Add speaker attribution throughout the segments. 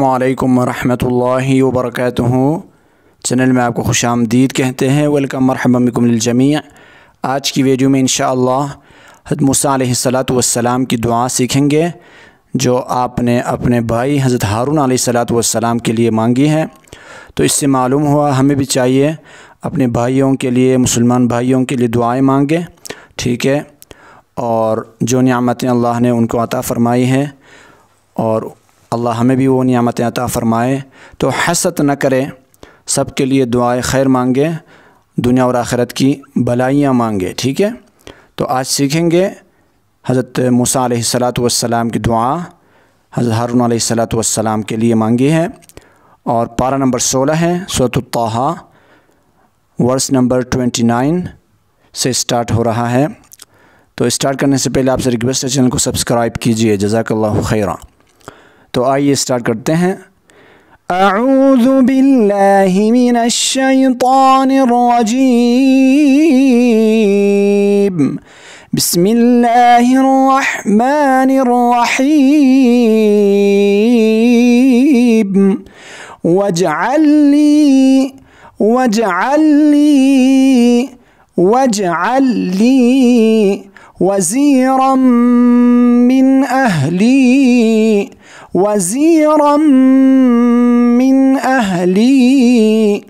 Speaker 1: अल्लाम वरहि वरक चैनल में आपको खुश आमदीद कहते हैं वेलकम मरहमकमजमी आज की वीडियो में इन मूसा सलाम की दुआ सीखेंगे जो आपने अपने भाई हज़रत हारून सलाम के लिए मांगी है तो इससे मालूम हुआ हमें भी चाहिए अपने भाइयों के लिए मुसलमान भाइयों के लिए दुआएँ मांगे ठीक है और जो नियामतें अल्लाह ने उनको अता फ़रमाई हैं और अल्लाह हमें भी वो नियामतें अता फ़रमाए तो हसत न करें सब के लिए दुआएँ खैर मांगे दुनिया और आखिरत की भलाइयाँ मांगे ठीक है तो आज सीखेंगे हज़रत मूसा की दुआ हज़रत हारून सलात के लिए मांगी है और पारा नंबर सोलह है सोतहा वर्स नंबर ट्वेंटी नाइन से स्टार्ट हो रहा है तो स्टार्ट करने से पहले आपसे रिक्वेस्ट है चैनल को सब्सक्राइब कीजिए जजाकल्ला खैरा تو آئیے سٹارٹ کرتے ہیں أعوذ بالله من الشيطان الرجيم بسم الله الرحمن الرحيم واجعل لي واجعل لي واجعل لي وزيرا من أهلي وزيرا من أهلي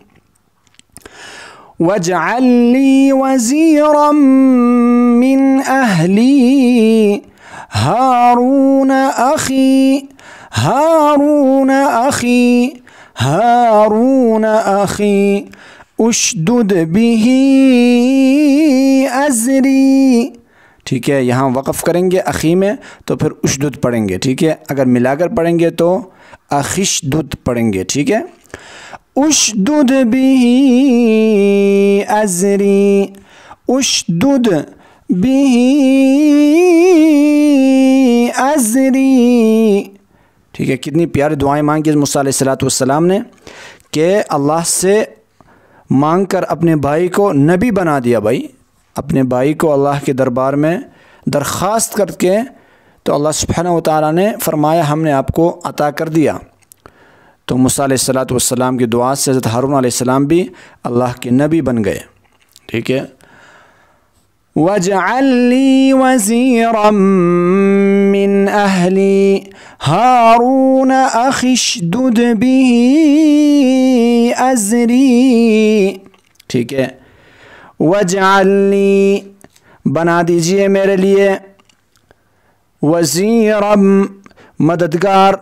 Speaker 1: واجعل لي وزيرا من أهلي هارون أخي هارون أخي هارون أخي أشدد به أزري ठीक है यहाँ वक़फ़ करेंगे अखी में तो फिर उशदुद पढ़ेंगे ठीक है अगर मिलाकर पढ़ेंगे तो अखिशदुद पढ़ेंगे ठीक है उशदुद भी अजरी उशदुद भी अजरी ठीक है कितनी प्यारी दुआएं मांगी मुसलाम ने कि अल्लाह से मांग कर अपने भाई को नबी बना दिया भाई अपने भाई को अल्लाह के दरबार में दरख्वास्त करके तो अल्लाह सुबहाना ताली ने फरमाया हमने आपको अता कर दिया तो मूसा सलाम की दुआ से हज़रत हारून आसमाम भी अल्लाह के नबी बन गए ठीक है वजअली वज़ीरम मिन अहली हारून अखिशदुद भी अजरी ठीक है वजाली बना दीजिए मेरे लिए वज़ीर मददगार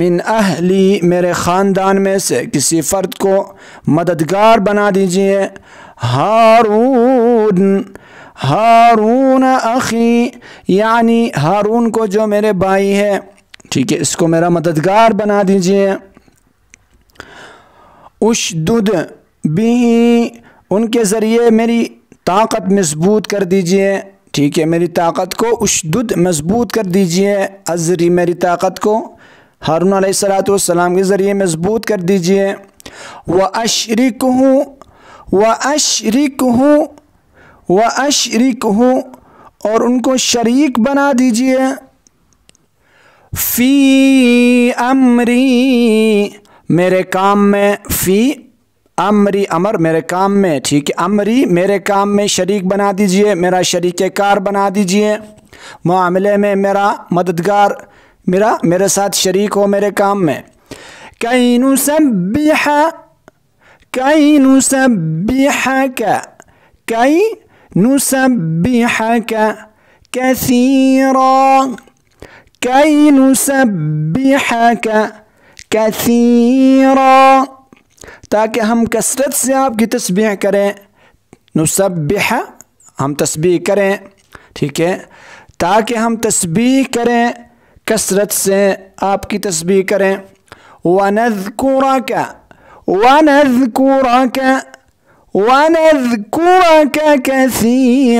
Speaker 1: मिन अहली मेरे ख़ानदान में से किसी फ़र्द को मददगार बना दीजिए हारून हारून अखी यानी हारून को जो मेरे भाई है ठीक है इसको मेरा मददगार बना दीजिए उशदुद भी उनके ज़रिए मेरी ताकत मजबूत कर दीजिए ठीक है मेरी ताकत को उशदुद मजबूत कर दीजिए अजरी मेरी ताकत को हारून सलाम के ज़रिए मजबूत कर दीजिए व अशरक हूँ व अशरक हूँ व अशरक हूँ और उनको शरीक बना दीजिए फ़ी अमरी मेरे काम में फ़ी अमरी अमर मेरे काम में ठीक है अमरी मेरे काम में शरीक बना दीजिए मेरा शरीक कार बना दीजिए मामले में मेरा मददगार मेरा मेरे साथ शरीक हो मेरे काम में कई नुसबिह कई नुसबिह कई नुसबिह कसीरा कई नुसबिह कसीरा ताकि हम कसरत से आपकी तस्बीह करें नुसबह हम तस्बीह करें ठीक है ताकि हम तस्बीह करें कसरत से आपकी तस्बीह करें क्या वनज़कुरक क्या कैसी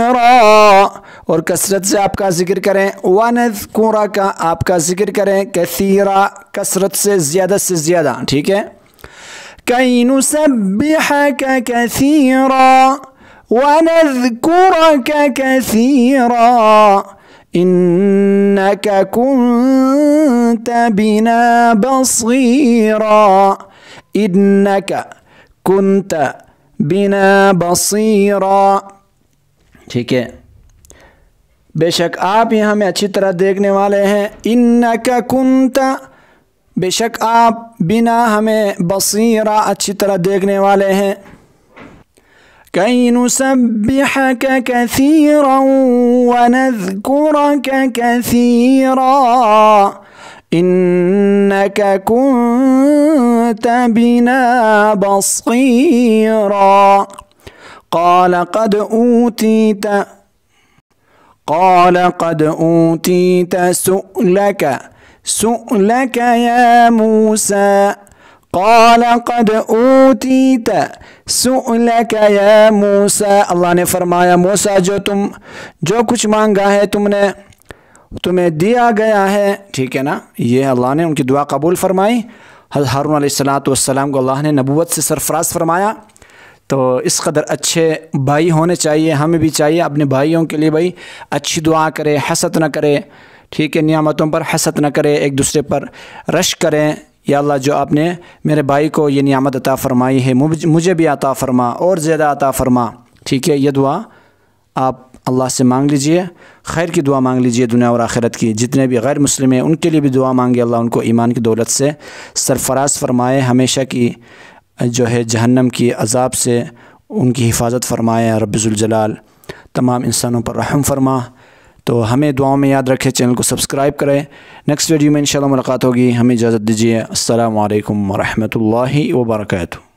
Speaker 1: और कसरत से आपका जिक्र करें का आपका जिक्र करें कैसी कसरत से ज़्यादा से ज़्यादा ठीक है كي نسبحك كثيرا ونذكرك كثيرا انك كنت بنا بصيرا انك كنت بنا بصيرا ٹھیک ہے بے شک آپ ہی ہمیں اچھی طرح دیکھنے والے ہیں انك كنت بے شک آپ بنا ہمیں بصیرہ اچھی طرح دیکھنے والے ہیں كي نسبحك كثيرا ونذكرك كثيرا إنك كنت بنا بصيرا قال قد أوتيت قال قد أوتيت سؤلك سؤلك يا موسى قال قد اوतीत सुलक या मूसा अल्लाह ने फरमाया मूसा जो तुम जो कुछ मांगा है तुमने तुम्हें दिया गया है ठीक है ना ये अल्लाह ने उनकी दुआ कबूल फरमाई हारून सलात वसलाम को अल्लाह ने नबूत से सरफराज फरमाया तो इस कदर अच्छे भाई होने चाहिए हमें भी चाहिए अपने भाइयों के लिए भाई अच्छी दुआ करें हसत ना करें ठीक है नियामतों पर हसत ना करें एक दूसरे पर रश करें या अल्लाह जो आपने मेरे भाई को ये नियामत अता फ़रमाई है मुझे भी अता फ़रमा और ज़्यादा अता फ़रमा ठीक है ये दुआ आप अल्लाह से मांग लीजिए खैर की दुआ मांग लीजिए दुनिया और आखिरत की जितने भी गैर मुस्लिम हैं उनके लिए भी दुआ मांगे अल्लाह उनको ईमान की दौलत से सरफराज फरमाए हमेशा की जो है जहन्नम की अजाब से उनकी हिफाजत फरमाएँ रब्ज़ुलजलाल तमाम इंसानों पर रहम फरमा तो हमें दुआओं में याद रखें चैनल को सब्सक्राइब करें नेक्स्ट वीडियो में इंशाल्लाह मुलाकात होगी हमें इजाज़त दीजिए अल्लाम वरहमल वर्का